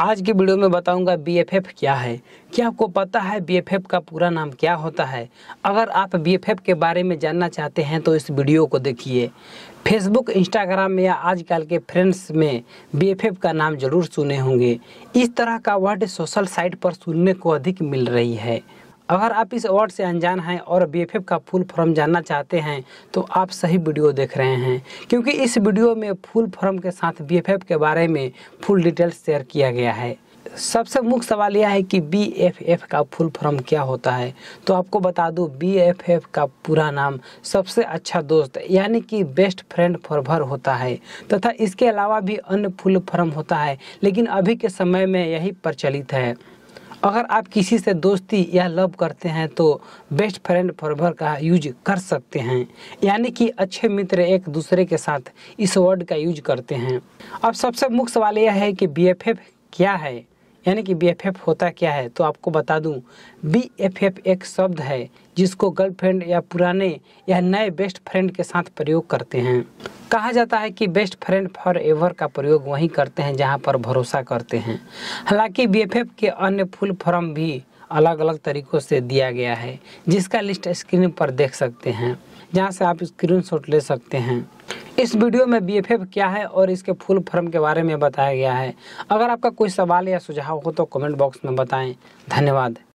आज की वीडियो में बताऊंगा बीएफएफ क्या है क्या आपको पता है बीएफएफ का पूरा नाम क्या होता है अगर आप बीएफएफ के बारे में जानना चाहते हैं तो इस वीडियो को देखिए फेसबुक इंस्टाग्राम या आजकल के फ्रेंड्स में बीएफएफ का नाम जरूर सुने होंगे इस तरह का वर्ड सोशल साइट पर सुनने को अधिक मिल रही है अगर आप इस अवार्ड से अनजान हैं और बी का फुल फॉर्म जानना चाहते हैं तो आप सही वीडियो देख रहे हैं क्योंकि इस वीडियो में फुल फॉर्म के साथ बी के बारे में फुल डिटेल्स शेयर किया गया है सबसे मुख्य सवाल यह है कि बी एफ एफ का फुल फॉर्म क्या होता है तो आपको बता दूं बी एफ एफ का पूरा नाम सबसे अच्छा दोस्त यानी कि बेस्ट फ्रेंड फॉर भर होता है तथा इसके अलावा भी अन्य फुल फॉर्म होता है लेकिन अभी के समय में यही प्रचलित है अगर आप किसी से दोस्ती या लव करते हैं तो बेस्ट फ्रेंड फॉरवर का यूज कर सकते हैं यानी कि अच्छे मित्र एक दूसरे के साथ इस वर्ड का यूज करते हैं अब सबसे मुख्य सवाल यह है कि बी क्या है यानी कि बी होता क्या है तो आपको बता दूं बी एक शब्द है जिसको गर्लफ्रेंड या पुराने या नए बेस्ट फ्रेंड के साथ प्रयोग करते हैं कहा जाता है कि बेस्ट फ्रेंड फॉर एवर का प्रयोग वहीं करते हैं जहां पर भरोसा करते हैं हालांकि बी के अन्य फुल फॉर्म भी अलग अलग तरीक़ों से दिया गया है जिसका लिस्ट स्क्रीन पर देख सकते हैं जहाँ से आप शॉट ले सकते हैं इस वीडियो में बी क्या है और इसके फुल फॉर्म के बारे में बताया गया है अगर आपका कोई सवाल या सुझाव हो तो कमेंट बॉक्स में बताएं धन्यवाद